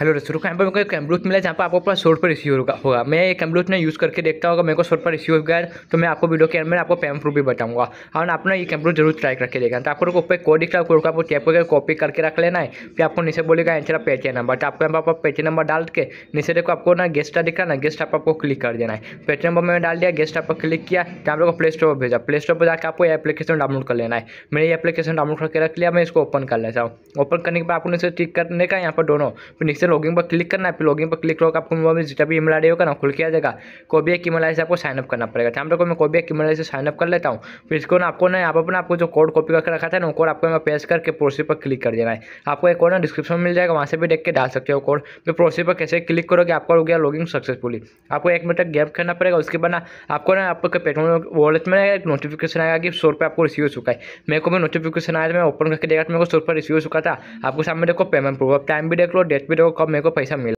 hello दोस्तों का मेरे को एक कैमरूथ मिला जहाँ पर आपको पूरा शोर पर इश्यू होगा मैं ये कैमरूथ में यूज़ करके देखता होगा मेरे को शोर पर इश्यू हो गया तो मैं आपको वीडियो के अंदर आपको पैम प्रूफ भी बताऊंगा और आपने ये कैमरूथ जरूर ट्राई करके देखा तो आपको ऊपर कोड दिख रहा है कोड आपको टैप करके कॉपी करके रख लेना है फिर आपको नीचे बोलेगा एंसर पेटी नंबर तो आपको यहाँ पर पेटी नंबर डाल के नीचे देखो आपको ना गेस्ट दिख रहा ना गेस्ट आप आपको क्लिक कर देना है पेटी नंबर मैंने डाल दिया गेस्ट आपको क्लिक किया तो आप लोग को प्ले स्टोर पर भेजा प्ले स्टोर पर जाकर आपको एप्लीकेशन डाउनलोड कर लेना है मैंने ये एप्लीकेशन डाउनलोड करके रख लिया मैं इसको ओपन कर लेता हूँ ओपन करने के बाद आपको नीचे टिक करने का यहाँ पर दोनों फिर नीचे नीचे लॉगिंग पर क्लिक करना है फिर लॉगिंग पर क्लिक करोगे आपको मोबाइल में जितना भी ईमेल आई होगा ना खुल के आ जाएगा एक ईमेल आई से आपको साइनअप करना पड़ेगा जहाँ पर मैं एक ईमेल आई से साइनअप कर लेता हूँ फिर इसको ना आपको ना यहाँ पर ना आपको जो कोड कॉपी करके रखा था ना कोड आपको मैं पेश करके प्रोसेस पर क्लिक कर देना है आपको एक कोड ना डिस्क्रिप्शन में मिल जाएगा वहाँ से भी देख के डाल सकते हो कोड फिर प्रोसेस पर कैसे क्लिक करोगे आपका हो गया लॉगिंग सक्सेसफुली आपको एक मिनट तक गैप करना पड़ेगा उसके बाद ना आपको ना आपके पेटीएम वॉलेट में एक नोटिफिकेशन आएगा कि सौ आपको रिसीव हो चुका है मेरे को भी नोटिफिकेशन आया मैं ओपन करके देखा तो मेरे को सौ रुपये रिसीव हो चुका था आपको सामने देखो पेमेंट प्रूफ आप टाइम भी देख लो डेट भी देखो कब मेरे को पैसा मिला